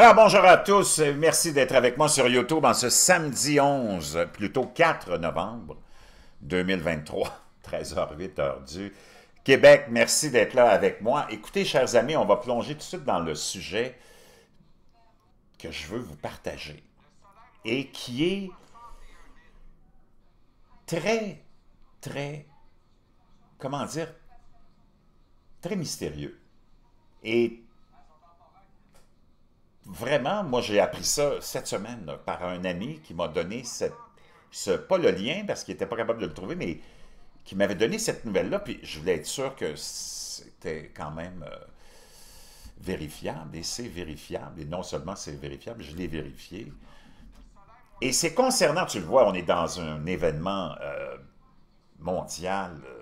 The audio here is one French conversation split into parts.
Alors, bonjour à tous. Merci d'être avec moi sur YouTube en ce samedi 11, plutôt 4 novembre 2023, 13h08 heure du Québec. Merci d'être là avec moi. Écoutez, chers amis, on va plonger tout de suite dans le sujet que je veux vous partager et qui est très, très, comment dire, très mystérieux et vraiment, moi, j'ai appris ça cette semaine par un ami qui m'a donné ce, pas le lien parce qu'il n'était pas capable de le trouver, mais qui m'avait donné cette nouvelle-là. Puis je voulais être sûr que c'était quand même euh, vérifiable. Et c'est vérifiable. Et non seulement c'est vérifiable, je l'ai vérifié. Et c'est concernant, tu le vois, on est dans un événement euh, mondial. Euh,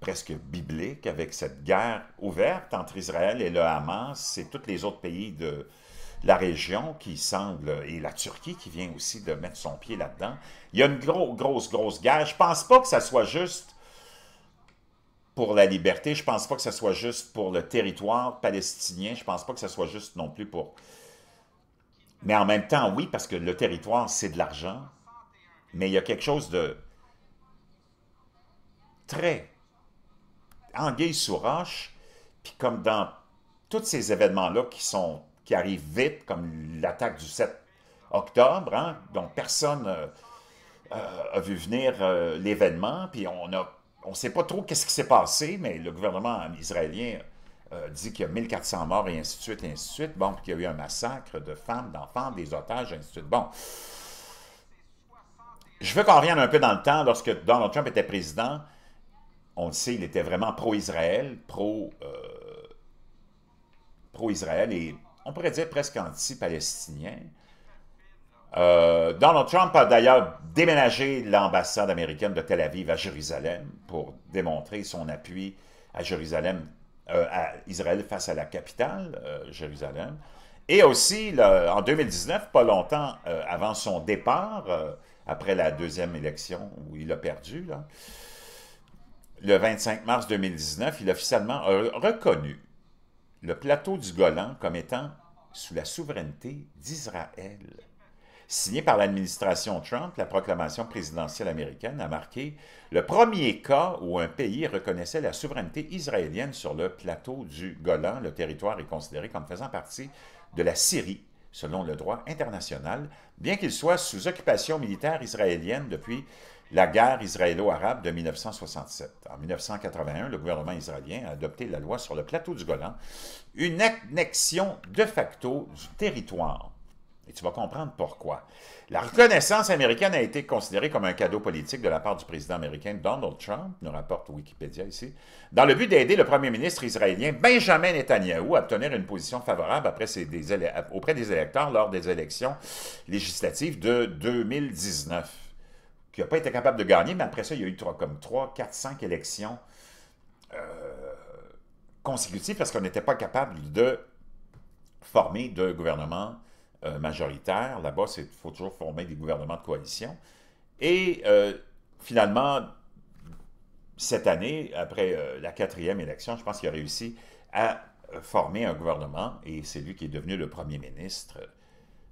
presque biblique avec cette guerre ouverte entre Israël et le Hamas et tous les autres pays de la région qui semblent et la Turquie qui vient aussi de mettre son pied là-dedans. Il y a une grosse, grosse, grosse guerre. Je pense pas que ça soit juste pour la liberté, je pense pas que ça soit juste pour le territoire palestinien, je pense pas que ça soit juste non plus pour... Mais en même temps, oui, parce que le territoire, c'est de l'argent, mais il y a quelque chose de très anguille sous roche, puis comme dans tous ces événements-là qui sont qui arrivent vite, comme l'attaque du 7 octobre, hein, donc personne euh, euh, a vu venir euh, l'événement, puis on on ne sait pas trop qu'est-ce qui s'est passé, mais le gouvernement israélien euh, dit qu'il y a 1400 morts et ainsi de suite, et ainsi de suite. Bon, qu'il y a eu un massacre de femmes, d'enfants, des otages, et ainsi de suite. Bon. Je veux qu'on revienne un peu dans le temps, lorsque Donald Trump était président, on le sait, il était vraiment pro-Israël, pro, euh, pro, israël et on pourrait dire presque anti-palestinien. Euh, Donald Trump a d'ailleurs déménagé l'ambassade américaine de Tel Aviv à Jérusalem pour démontrer son appui à Jérusalem, euh, à Israël face à la capitale, Jérusalem. Et aussi, en 2019, pas longtemps avant son départ, après la deuxième élection où il a perdu, là, le 25 mars 2019, il a officiellement euh, reconnu le plateau du Golan comme étant sous la souveraineté d'Israël. Signé par l'administration Trump, la proclamation présidentielle américaine a marqué le premier cas où un pays reconnaissait la souveraineté israélienne sur le plateau du Golan. Le territoire est considéré comme faisant partie de la Syrie selon le droit international, bien qu'il soit sous occupation militaire israélienne depuis la guerre israélo-arabe de 1967. En 1981, le gouvernement israélien a adopté la loi sur le plateau du Golan, une annexion de facto du territoire et tu vas comprendre pourquoi. La reconnaissance américaine a été considérée comme un cadeau politique de la part du président américain Donald Trump, nous rapporte Wikipédia ici, dans le but d'aider le premier ministre israélien Benjamin Netanyahu à obtenir une position favorable auprès des électeurs lors des élections législatives de 2019, qui n'a pas été capable de gagner, mais après ça, il y a eu trois, comme 3, 4, 5 élections euh, consécutives parce qu'on n'était pas capable de former de gouvernement euh, majoritaire. Là-bas, il faut toujours former des gouvernements de coalition. Et euh, finalement, cette année, après euh, la quatrième élection, je pense qu'il a réussi à former un gouvernement et c'est lui qui est devenu le premier ministre,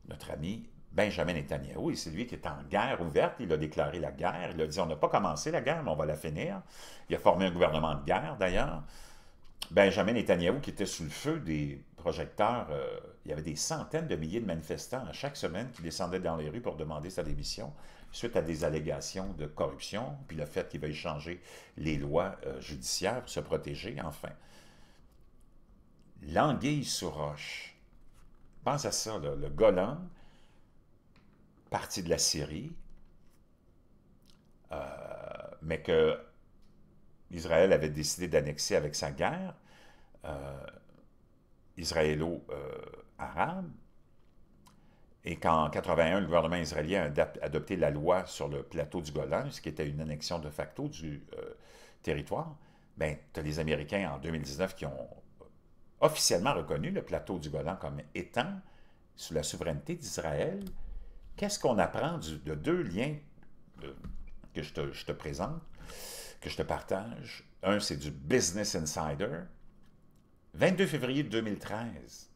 notre ami Benjamin Netanyahu. Et c'est lui qui est en guerre ouverte. Il a déclaré la guerre. Il a dit on n'a pas commencé la guerre, mais on va la finir. Il a formé un gouvernement de guerre d'ailleurs. Benjamin Netanyahu, qui était sous le feu des projecteurs, euh, il y avait des centaines de milliers de manifestants à chaque semaine qui descendaient dans les rues pour demander sa démission suite à des allégations de corruption, puis le fait qu'il veuillent changer les lois euh, judiciaires pour se protéger, enfin. L'anguille sous roche. Pense à ça, le Golan, partie de la Syrie, euh, mais que Israël avait décidé d'annexer avec sa guerre israélo-arabe, et qu'en 81, le gouvernement israélien a adopté la loi sur le plateau du Golan, ce qui était une annexion de facto du euh, territoire, bien, tu as les Américains en 2019 qui ont officiellement reconnu le plateau du Golan comme étant sous la souveraineté d'Israël. Qu'est-ce qu'on apprend de deux liens que je te présente, que je te partage? Un, c'est du Business Insider, 22 février 2013,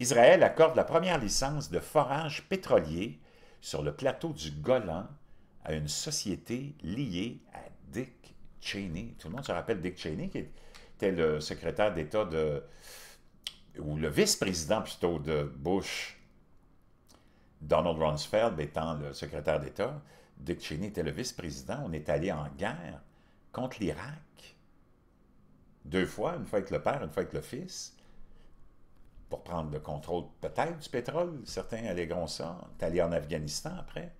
Israël accorde la première licence de forage pétrolier sur le plateau du Golan à une société liée à Dick Cheney. Tout le monde se rappelle Dick Cheney, qui était le secrétaire d'État de ou le vice-président plutôt de Bush, Donald Rumsfeld étant le secrétaire d'État, Dick Cheney était le vice-président, on est allé en guerre contre l'Irak deux fois, une fois avec le père, une fois avec le fils, pour prendre le contrôle peut-être du pétrole. Certains allégeront ça. es allé en Afghanistan après.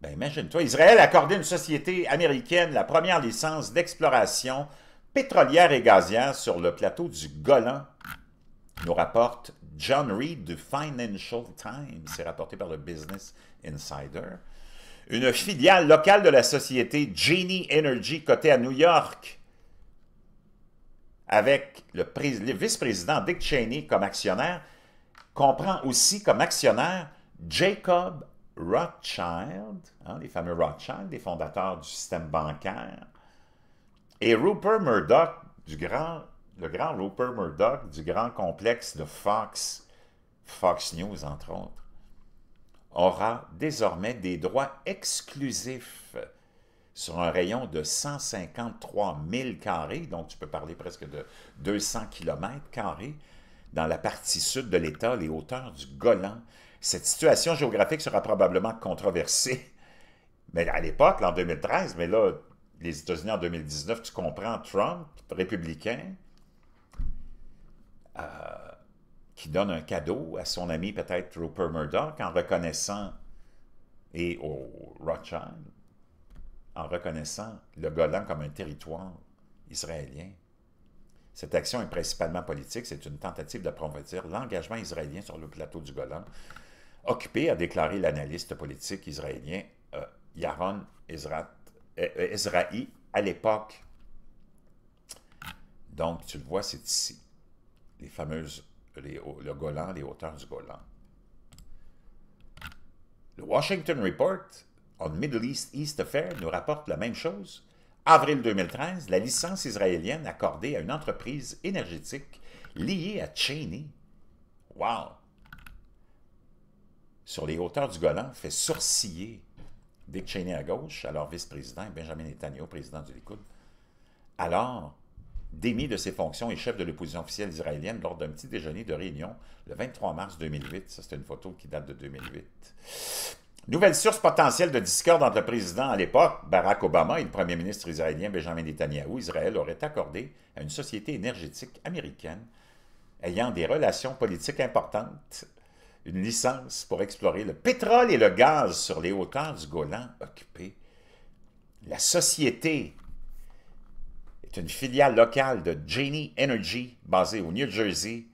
Ben imagine-toi, Israël a accordé une société américaine la première licence d'exploration pétrolière et gazière sur le plateau du Golan, nous rapporte John Reed du Financial Times, c'est rapporté par le Business Insider. Une filiale locale de la société Genie Energy cotée à New York avec le, vice-président Dick Cheney comme actionnaire, comprend aussi comme actionnaire Jacob Rothschild, hein, les fameux Rothschild, des fondateurs du système bancaire, et Rupert Murdoch, le grand Rupert Murdoch du grand complexe de Fox, Fox News entre autres, aura désormais des droits exclusifs sur un rayon de 153 000 carrés, donc tu peux parler presque de 200 km carrés, dans la partie sud de l'État, les hauteurs du Golan. Cette situation géographique sera probablement controversée, mais à l'époque, en 2013, mais là, les États-Unis en 2019, tu comprends Trump, républicain, euh, qui donne un cadeau à son ami peut-être trooper Murdoch en reconnaissant et au Rothschild en reconnaissant le Golan comme un territoire israélien. Cette action est principalement politique, c'est une tentative de promouvoir l'engagement israélien sur le plateau du Golan, occupé, a déclaré l'analyste politique israélien euh, Yaron Ezraï euh, euh, à l'époque. Donc, tu le vois, c'est ici, les fameuses, le Golan, les hauteurs du Golan. Le Washington Report on Middle East East Affair nous rapporte la même chose. Avril 2013, la licence israélienne accordée à une entreprise énergétique liée à Cheney. Wow! Sur les hauteurs du Golan, fait sourciller Dick Cheney à gauche, alors vice-président, Benjamin Netanyahu, président du Likoud, alors démis de ses fonctions et chef de l'opposition officielle israélienne lors d'un petit déjeuner de réunion le 23 mars 2008. Ça, c'est une photo qui date de 2008. Nouvelle source potentielle de discorde entre le président à l'époque, Barack Obama, et le premier ministre israélien Benjamin Netanyahu, Israël aurait accordé à une société énergétique américaine ayant des relations politiques importantes une licence pour explorer le pétrole et le gaz sur les hauteurs du Golan occupé. La société est une filiale locale de Genie Energy basée au New Jersey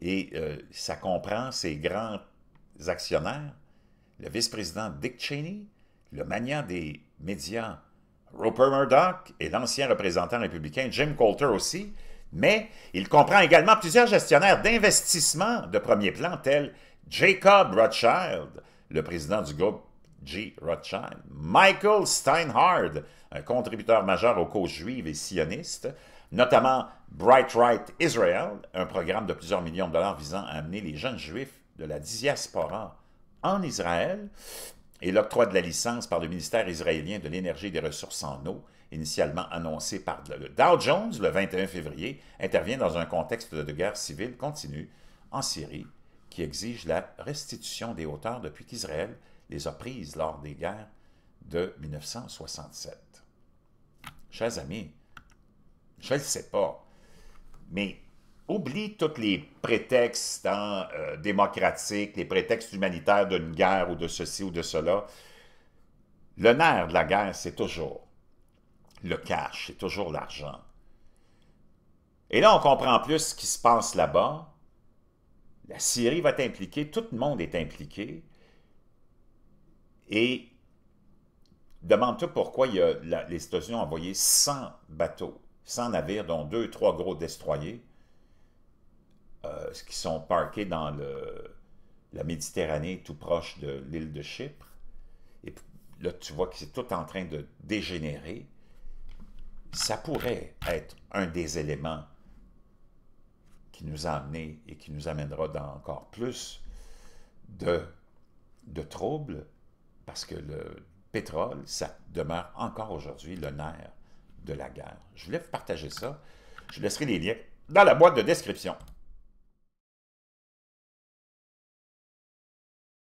et euh, ça comprend ses grands actionnaires, le vice-président Dick Cheney, le magnat des médias Roper Murdoch et l'ancien représentant républicain Jim Coulter aussi, mais il comprend également plusieurs gestionnaires d'investissement de premier plan tels Jacob Rothschild, le président du groupe G. Rothschild, Michael Steinhardt, un contributeur majeur aux causes juives et sionistes, notamment Bright Right Israel, un programme de plusieurs millions de dollars visant à amener les jeunes juifs de la diaspora en Israël et l'octroi de la licence par le ministère israélien de l'énergie et des ressources en eau, initialement annoncé par le Dow Jones le 21 février, intervient dans un contexte de guerre civile continue en Syrie qui exige la restitution des hauteurs depuis qu'Israël les a prises lors des guerres de 1967. Chers amis, je ne sais pas, mais oublie tous les prétextes hein, euh, démocratiques, les prétextes humanitaires d'une guerre ou de ceci ou de cela. Le nerf de la guerre, c'est toujours le cash, c'est toujours l'argent. Et là, on comprend plus ce qui se passe là-bas. La Syrie va être impliquée, tout le monde est impliqué. Et demande-toi pourquoi les États-Unis ont envoyé 100 bateaux, 100 navires, dont deux, trois gros destroyers, euh, Ceux qui sont parqués dans la Méditerranée, tout proche de l'île de Chypre. Et là, tu vois que c'est tout en train de dégénérer. Ça pourrait être un des éléments qui nous a amenés et qui nous amènera dans encore plus de, de troubles, parce que le pétrole, ça demeure encore aujourd'hui le nerf de la guerre. Je voulais vous partager ça. Je laisserai les liens dans la boîte de description.